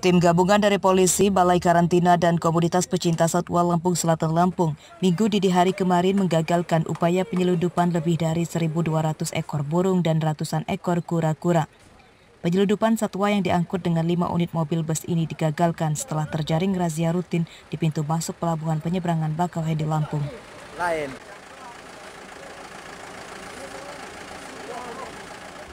Tim gabungan dari polisi, Balai Karantina, dan komunitas pecinta satwa Lampung Selatan Lampung minggu dini hari kemarin menggagalkan upaya penyeludupan lebih dari 1.200 ekor burung dan ratusan ekor kura-kura. Penyeludupan satwa yang diangkut dengan lima unit mobil bus ini digagalkan setelah terjaring razia rutin di pintu masuk pelabuhan penyeberangan Bakauheni Lampung.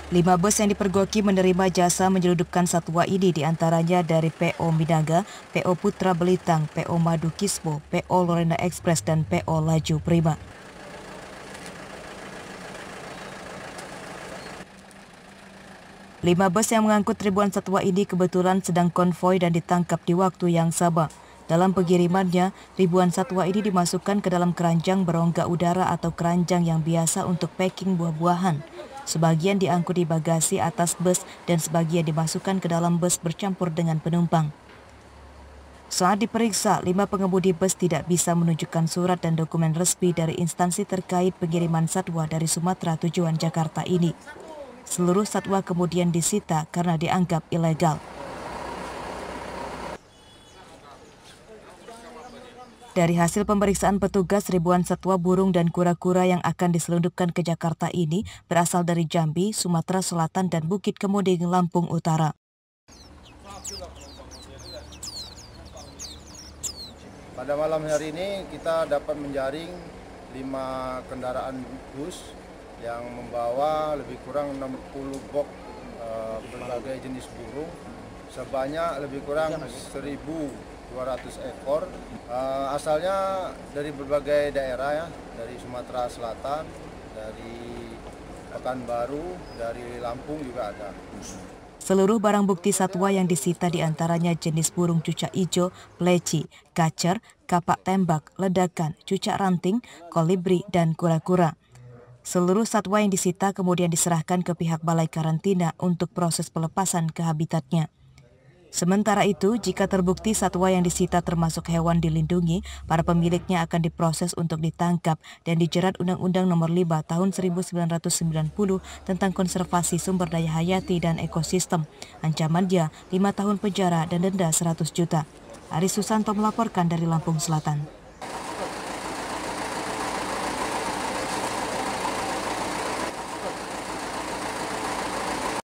Lima bus yang dipergoki menerima jasa menyeludupkan satwa ini diantaranya dari PO Minaga, PO Putra Belitang, PO Madu Kispo, PO Lorena Express, dan PO Laju Prima. Lima bus yang mengangkut ribuan satwa ini kebetulan sedang konvoi dan ditangkap di waktu yang sama. Dalam pengirimannya, ribuan satwa ini dimasukkan ke dalam keranjang berongga udara atau keranjang yang biasa untuk packing buah-buahan. Sebagian diangkut di bagasi atas bus dan sebagian dimasukkan ke dalam bus bercampur dengan penumpang. Saat diperiksa, lima pengemudi bus tidak bisa menunjukkan surat dan dokumen resmi dari instansi terkait pengiriman satwa dari Sumatera tujuan Jakarta ini. Seluruh satwa kemudian disita karena dianggap ilegal. Dari hasil pemeriksaan petugas, ribuan satwa burung dan kura-kura yang akan diselundupkan ke Jakarta ini berasal dari Jambi, Sumatera Selatan, dan Bukit Kemuning, Lampung Utara. Pada malam hari ini kita dapat menjaring 5 kendaraan bus yang membawa lebih kurang 60 box eh, berbagai jenis burung sebanyak lebih kurang 1000 200 ekor. Uh, asalnya dari berbagai daerah ya, dari Sumatera Selatan, dari Pekanbaru, dari Lampung juga ada. Seluruh barang bukti satwa yang disita diantaranya jenis burung cucak ijo, pleci, kacer, kapak tembak, ledakan, cucak ranting, kolibri, dan kura-kura. Seluruh satwa yang disita kemudian diserahkan ke pihak balai karantina untuk proses pelepasan ke habitatnya. Sementara itu, jika terbukti satwa yang disita termasuk hewan dilindungi, para pemiliknya akan diproses untuk ditangkap dan dijerat Undang-Undang Nomor 5 Tahun 1990 tentang konservasi sumber daya hayati dan ekosistem. Ancamannya 5 tahun penjara dan denda 100 juta. Aris Susanto melaporkan dari Lampung Selatan.